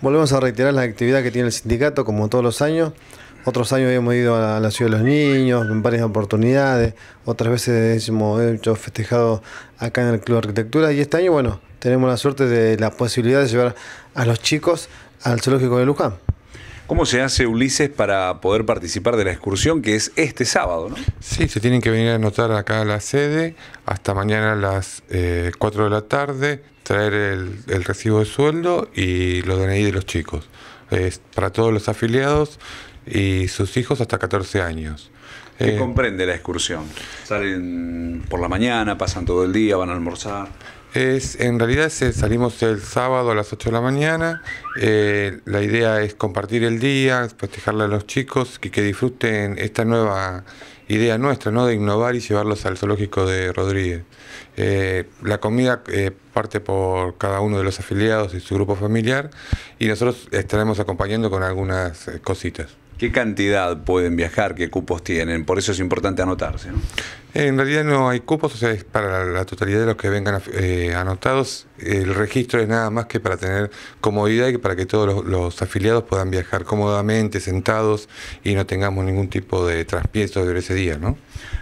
Volvemos a reiterar la actividad que tiene el sindicato, como todos los años. Otros años hemos ido a la ciudad de los niños en varias oportunidades, otras veces hemos hecho festejado acá en el Club de Arquitectura y este año, bueno, tenemos la suerte de la posibilidad de llevar a los chicos al Zoológico de Luján. ¿Cómo se hace Ulises para poder participar de la excursión que es este sábado? ¿no? Sí, se tienen que venir a anotar acá a la sede hasta mañana a las 4 eh, de la tarde, traer el, recibo de sueldo y los DNI de los chicos. Es para todos los afiliados y sus hijos hasta 14 años. ¿Qué eh, comprende la excursión? ¿Salen por la mañana, pasan todo el día, van a almorzar? Es, en realidad eh, salimos el sábado a las 8 de la mañana. Eh, la idea es compartir el día, festejarle a los chicos y que disfruten esta nueva idea nuestra, ¿no? De innovar y llevarlos al zoológico de Rodríguez. Eh, la comida parte por cada uno de los afiliados y su grupo familiar y nosotros estaremos acompañando con algunas cositas. ¿Qué cantidad pueden viajar? ¿Qué cupos tienen? Por eso es importante anotarse. ¿no? En realidad no hay cupos, o sea, es para la totalidad de los que vengan eh, anotados. El registro es nada más que para tener comodidad y para que todos los, afiliados puedan viajar cómodamente, sentados y no tengamos ningún tipo de traspiezo durante ese día. ¿no?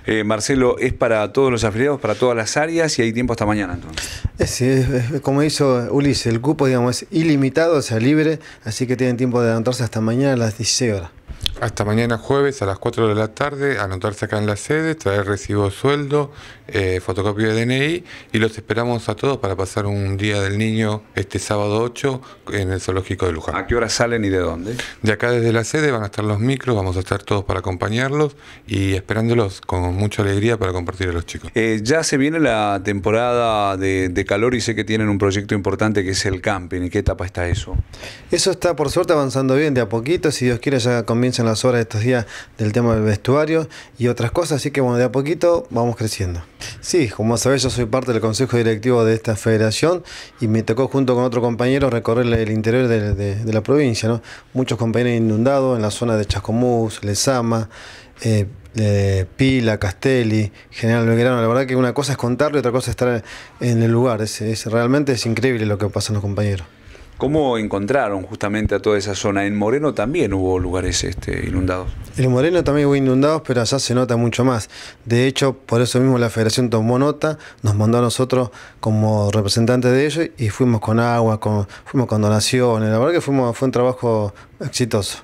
Eh, Marcelo, es para todos los afiliados, para todas las áreas y hay tiempo hasta mañana entonces. Sí, como hizo Ulises, el cupo digamos, es ilimitado, o sea, libre, así que tienen tiempo de anotarse hasta mañana a las 16 horas. Hasta mañana jueves a las 4 de la tarde, anotarse acá en la sede, traer recibo sueldo, eh, fotocopio de DNI y los esperamos a todos para pasar un día del niño este sábado 8 en el zoológico de Luján. ¿A qué hora salen y de dónde? De acá desde la sede van a estar los micros, vamos a estar todos para acompañarlos y esperándolos con mucha alegría para compartir a los chicos. Eh, ya se viene la temporada de, calor y sé que tienen un proyecto importante que es el camping. ¿En qué etapa está eso? Eso está por suerte avanzando bien de a poquito, si Dios quiere ya comienzan las las obras estos días del tema del vestuario y otras cosas, así que bueno, de a poquito vamos creciendo. Sí, como sabés, yo soy parte del consejo directivo de esta federación y me tocó junto con otro compañero recorrer el interior de, la provincia, ¿no? Muchos compañeros inundados en la zona de Chascomús, Lezama, eh, eh, Pila, Castelli, General Belgrano. La verdad que una cosa es contarlo y otra cosa es estar en el lugar. Es, realmente es increíble lo que pasa en los compañeros. ¿Cómo encontraron justamente a toda esa zona? En Moreno también hubo lugares este, inundados. En Moreno también hubo inundados, pero allá se nota mucho más. De hecho, por eso mismo la federación tomó nota, nos mandó a nosotros como representantes de ellos y fuimos con agua, fuimos con donaciones. La verdad que fuimos, fue un trabajo exitoso.